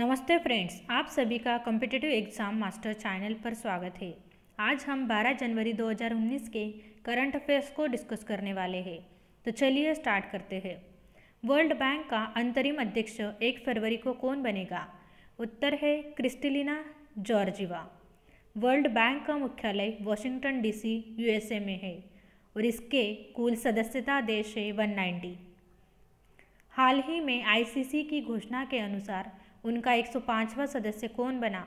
नमस्ते फ्रेंड्स आप सभी का कॉम्पिटेटिव एग्ज़ाम मास्टर चैनल पर स्वागत है आज हम 12 जनवरी 2019 के करंट अफेयर्स को डिस्कस करने वाले हैं तो चलिए स्टार्ट करते हैं वर्ल्ड बैंक का अंतरिम अध्यक्ष 1 फरवरी को कौन बनेगा उत्तर है क्रिस्टिलिना जॉर्जिवा वर्ल्ड बैंक का मुख्यालय वॉशिंगटन डी यूएसए में है और इसके कुल सदस्यता देश है वन हाल ही में आई की घोषणा के अनुसार उनका 105वां सदस्य कौन बना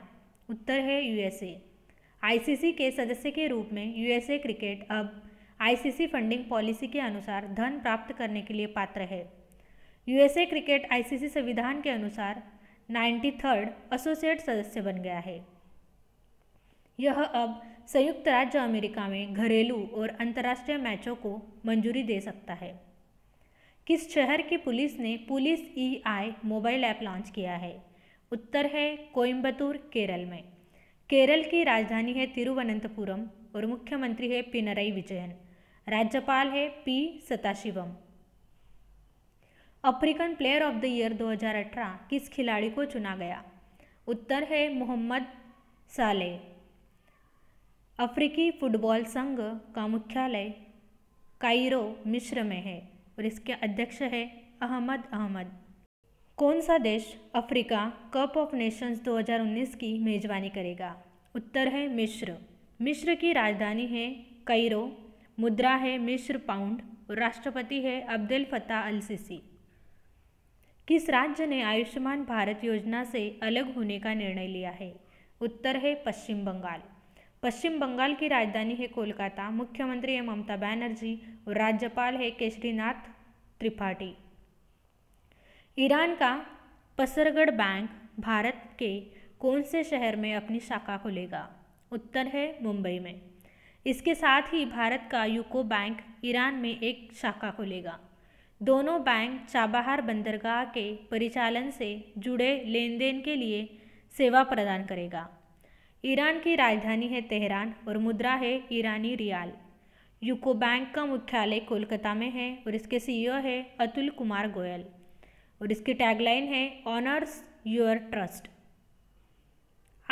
उत्तर है यूएसए आईसीसी के सदस्य के रूप में यूएसए क्रिकेट अब आईसीसी फंडिंग पॉलिसी के अनुसार धन प्राप्त करने के लिए पात्र है यूएसए क्रिकेट आईसीसी संविधान के अनुसार नाइन्टी थर्ड एसोसिएट सदस्य बन गया है यह अब संयुक्त राज्य अमेरिका में घरेलू और अंतर्राष्ट्रीय मैचों को मंजूरी दे सकता है किस शहर की पुलिस ने police e e eye mobile app launch किया है उत्तर है कोयम्बतूर केरल में केरल की राजधानी है तिरुवनंतपुरम और मुख्यमंत्री है पिनराई विजयन राज्यपाल है P Sathasivam African player of the year 2018 किस खिलाड़ी को चुना गया उत्तर है मोहम्मद साले अफ्रीकी फुटबॉल संघ का मुख्यालय काइरो मिश्र में है और इसके अध्यक्ष है अहमद अहमद कौन सा देश अफ्रीका कप ऑफ नेशंस 2019 की मेज़बानी करेगा उत्तर है मिश्र मिश्र की राजधानी है कईरो मुद्रा है मिश्र पाउंड और राष्ट्रपति है अब्दुल फताह अल सिसी किस राज्य ने आयुष्मान भारत योजना से अलग होने का निर्णय लिया है उत्तर है पश्चिम बंगाल पश्चिम बंगाल की राजधानी है कोलकाता मुख्यमंत्री है ममता बनर्जी और राज्यपाल है केसरीनाथ त्रिपाठी ईरान का पसरगढ़ बैंक भारत के कौन से शहर में अपनी शाखा खोलेगा उत्तर है मुंबई में इसके साथ ही भारत का यूको बैंक ईरान में एक शाखा खोलेगा दोनों बैंक चाबहार बंदरगाह के परिचालन से जुड़े लेन देन के लिए सेवा प्रदान करेगा ईरान की राजधानी है तेहरान और मुद्रा है ईरानी रियाल यूको बैंक का मुख्यालय कोलकाता में है और इसके सीईओ e है अतुल कुमार गोयल और इसकी टैगलाइन है honours your trust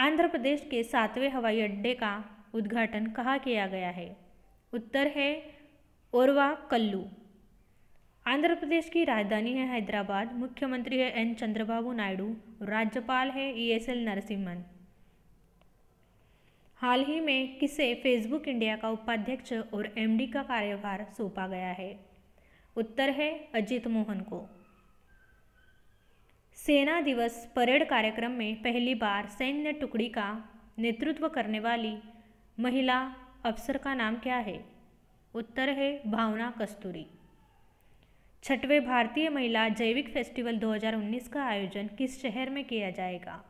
Andhra Pradesh के सातवें हवाई अड्डे का उद्घाटन कहाँ किया गया है उत्तर है ओरवा कल्लू आंध्र प्रदेश की राजधानी है हैदराबाद मुख्यमंत्री है एन चंद्रबाबू नायडू राज्यपाल है ई एस एल नरसिम्हन हाल ही में किसे फेसबुक इंडिया का उपाध्यक्ष और एमडी का कार्यभार सौंपा गया है उत्तर है अजीत मोहन को सेना दिवस परेड कार्यक्रम में पहली बार सैन्य टुकड़ी का नेतृत्व करने वाली महिला अफसर का नाम क्या है उत्तर है भावना कस्तूरी छठवें भारतीय महिला जैविक फेस्टिवल 2019 का आयोजन किस शहर में किया जाएगा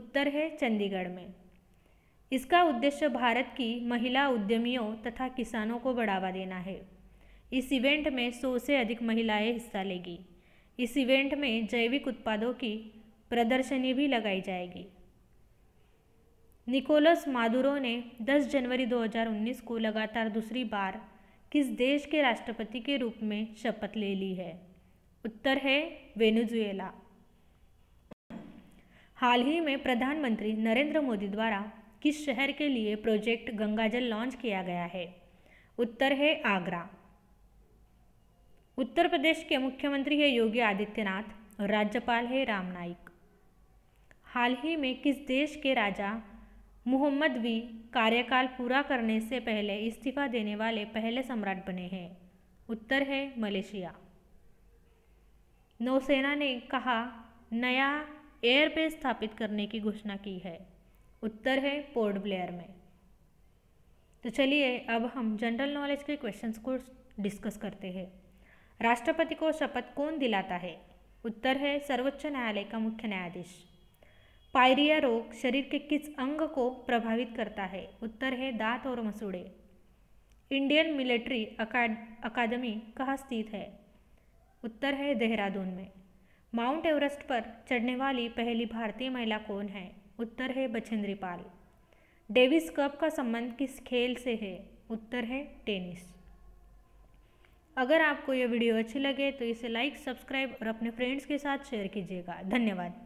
उत्तर है चंडीगढ़ में इसका उद्देश्य भारत की महिला उद्यमियों तथा किसानों को बढ़ावा देना है इस इवेंट में सौ से अधिक महिलाएं हिस्सा लेगी इस इवेंट में जैविक उत्पादों की प्रदर्शनी भी लगाई जाएगी निकोलस मादुरो ने 10 जनवरी 2019 को लगातार दूसरी बार किस देश के राष्ट्रपति के रूप में शपथ ले ली है उत्तर है वेनेजुएला हाल ही में प्रधानमंत्री नरेंद्र मोदी द्वारा किस शहर के लिए प्रोजेक्ट गंगाजल लॉन्च किया गया है उत्तर है आगरा उत्तर प्रदेश के मुख्यमंत्री है योगी आदित्यनाथ और राज्यपाल है राम नाईक हाल ही में किस देश के राजा मोहम्मद वी कार्यकाल पूरा करने से पहले इस्तीफा देने वाले पहले सम्राट बने हैं उत्तर है मलेशिया नौसेना ने कहा नया एयरबेस स्थापित करने की घोषणा की है उत्तर है पोर्ट ब्लेयर में तो चलिए अब हम जनरल नॉलेज के क्वेश्चंस को डिस्कस करते हैं राष्ट्रपति को शपथ कौन दिलाता है उत्तर है सर्वोच्च न्यायालय का मुख्य न्यायाधीश पायरिया रोग शरीर के किस अंग को प्रभावित करता है उत्तर है दांत और मसूड़े इंडियन मिलिट्री अकादमी कहाँ स्थित है उत्तर है देहरादून में माउंट एवरेस्ट पर चढ़ने वाली पहली भारतीय महिला कौन है उत्तर है बछेंद्री पाल डेविस कप का संबंध किस खेल से है उत्तर है टेनिस अगर आपको यह वीडियो अच्छी लगे तो इसे लाइक सब्सक्राइब और अपने फ्रेंड्स के साथ शेयर कीजिएगा धन्यवाद